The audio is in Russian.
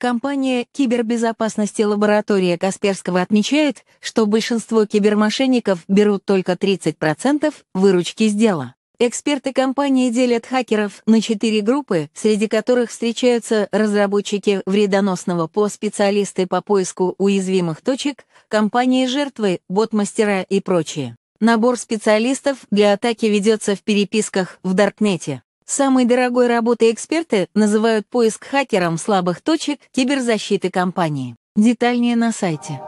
Компания кибербезопасности лаборатория Касперского отмечает, что большинство кибермошенников берут только 30% выручки с дела. Эксперты компании делят хакеров на четыре группы, среди которых встречаются разработчики вредоносного ПО, специалисты по поиску уязвимых точек, компании-жертвы, бот-мастера и прочие. Набор специалистов для атаки ведется в переписках в Даркнете. Самой дорогой работой эксперты называют поиск хакером слабых точек киберзащиты компании. Детальнее на сайте.